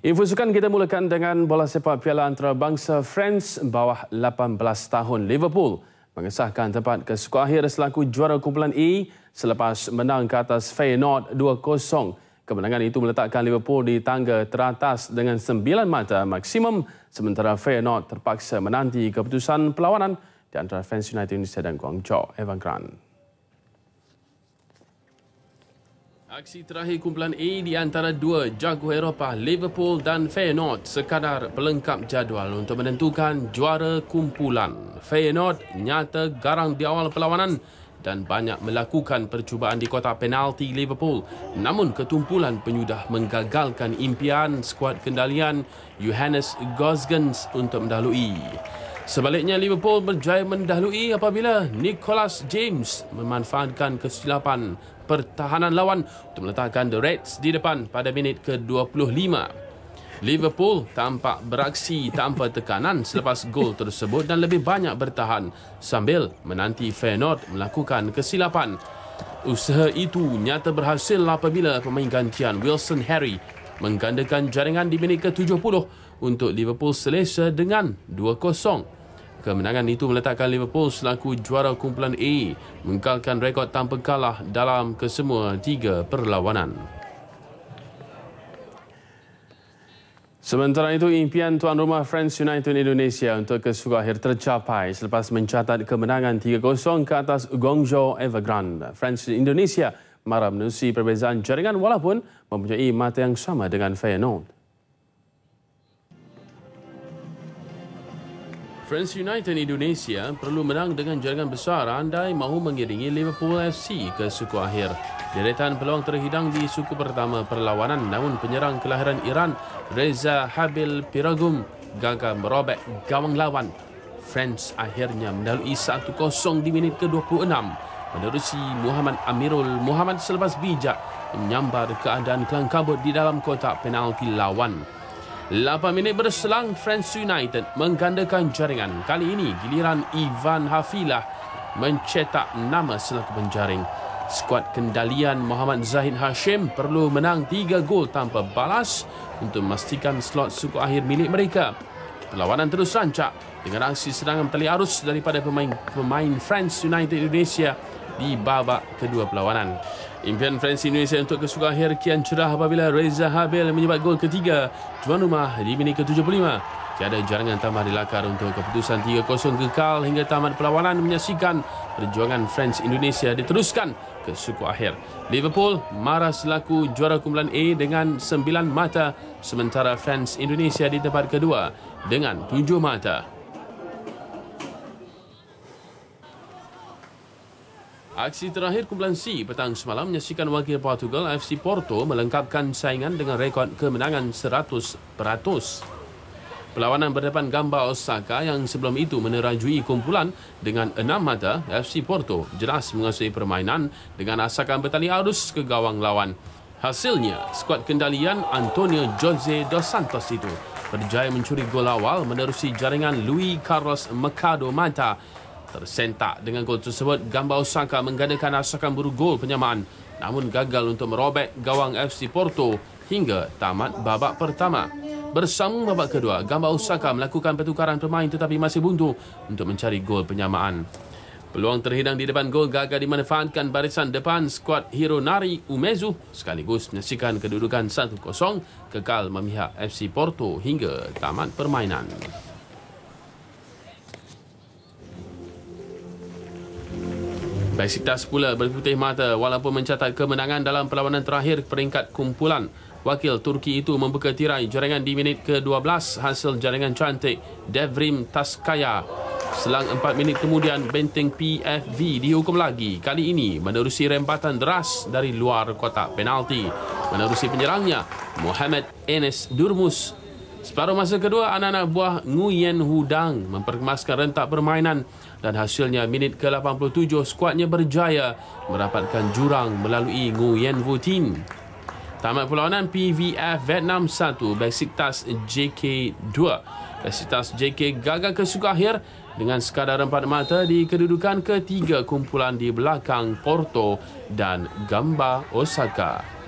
Info sukan kita mulakan dengan bola sepak Piala Antarabangsa France bawah 18 tahun Liverpool mengesahkan tempat ke skuad akhir selaku juara kumpulan E selepas menang ke atas Feyenoord 2-0. Kemenangan itu meletakkan Liverpool di tangga teratas dengan 9 mata maksimum sementara Feyenoord terpaksa menanti keputusan perlawanan di antara fans United Indonesia dan Guangzhou Evan Grant. Aksi terakhir kumpulan A di antara dua jago Eropah Liverpool dan Feyenoord sekadar pelengkap jadual untuk menentukan juara kumpulan. Feyenoord nyata garang di awal perlawanan dan banyak melakukan percubaan di kotak penalti Liverpool. Namun ketumpulan penyudah menggagalkan impian skuad kendalian Johannes Gosgens untuk mendalui. Sebaliknya Liverpool berjaya mendahului apabila Nicholas James memanfaatkan kesilapan pertahanan lawan untuk meletakkan The Reds di depan pada minit ke-25. Liverpool tampak beraksi tanpa tekanan selepas gol tersebut dan lebih banyak bertahan sambil menanti Feyenoord melakukan kesilapan. Usaha itu nyata berhasil apabila pemain gantian Wilson Harry menggandakan jaringan di minit ke-70 untuk Liverpool selesa dengan 2-0. Kemenangan itu meletakkan Liverpool selaku juara kumpulan A mengkalkan rekod tanpa kalah dalam kesemua tiga perlawanan. Sementara itu, impian tuan rumah France United Indonesia untuk kesuka akhir tercapai selepas mencatat kemenangan 3-0 ke atas Guangzhou Evergrande. France Indonesia Mara menerusi perbezaan jaringan walaupun mempunyai mata yang sama dengan Feyenoord. France United Indonesia perlu menang dengan jaringan besar andai mahu mengiringi Liverpool FC ke suku akhir. Deretan peluang terhidang di suku pertama perlawanan namun penyerang kelahiran Iran Reza Habil Piragum gagal merobek gawang lawan. France akhirnya mendalui 1-0 di minit ke-26 menerusi Muhammad Amirul Muhammad selepas bijak menyambar keadaan kelang kabut di dalam kotak penalti lawan. 8 minit berselang, France United menggandakan jaringan. Kali ini, giliran Ivan Hafilah mencetak nama selaku penjaring. Skuad kendalian Muhammad Zahid Hashim perlu menang 3 gol tanpa balas untuk memastikan slot suku akhir milik mereka. Perlawanan terus rancak dengan aksi serangan tali arus daripada pemain pemain France United Indonesia di babak kedua perlawanan. Impian Fransi Indonesia untuk kesukaan akhir kian cerah apabila Reza Habil menyebat gol ketiga tuan rumah di minit ke-75. Tiada jarangan tambah dilakar untuk keputusan 3-0 kekal hingga tamat perlawanan menyaksikan perjuangan French Indonesia diteruskan ke suku akhir. Liverpool marah selaku juara kumpulan A dengan 9 mata sementara France Indonesia di tempat kedua dengan 7 mata. Aksi terakhir kumpulan C petang semalam menyaksikan wakil Portugal FC Porto melengkapkan saingan dengan rekod kemenangan 100%. Perlawanan berdepan gambar Osaka yang sebelum itu menerajui kumpulan dengan enam mata, FC Porto jelas menguasai permainan dengan asakan bertali arus ke gawang lawan. Hasilnya, skuad kendalian Antonio Jose Dos Santos itu berjaya mencuri gol awal menerusi jaringan Luis Carlos Mercado Mata Tersentak dengan gol tersebut, Gamba Osaka menggandakan asakan buru gol penyamaan namun gagal untuk merobek gawang FC Porto hingga tamat babak pertama. Bersama babak kedua, Gamba Osaka melakukan pertukaran pemain tetapi masih buntu untuk mencari gol penyamaan. Peluang terhidang di depan gol gagal dimanfaatkan barisan depan skuad Hironari Umezu sekaligus menyaksikan kedudukan 1-0 kekal memihak FC Porto hingga tamat permainan. Besiktas pula berputih mata walaupun mencatat kemenangan dalam perlawanan terakhir peringkat kumpulan. Wakil Turki itu membuka tirai jaringan di minit ke-12 hasil jaringan cantik Devrim Taskaya. Selang 4 minit kemudian, benteng PFV dihukum lagi. Kali ini menerusi rembatan deras dari luar kotak penalti. Menerusi penyerangnya, Mohamed Enes Durmus Separuh masa kedua, anak-anak buah Nguyen Hudang memperkemaskan rentak permainan dan hasilnya minit ke-87 skuadnya berjaya merapatkan jurang melalui Nguyen Vutin. Tamat perlawanan PVF Vietnam 1, Besiktas JK 2. Besiktas JK gagal ke suku akhir dengan sekadar empat mata di kedudukan ketiga kumpulan di belakang Porto dan Gamba Osaka.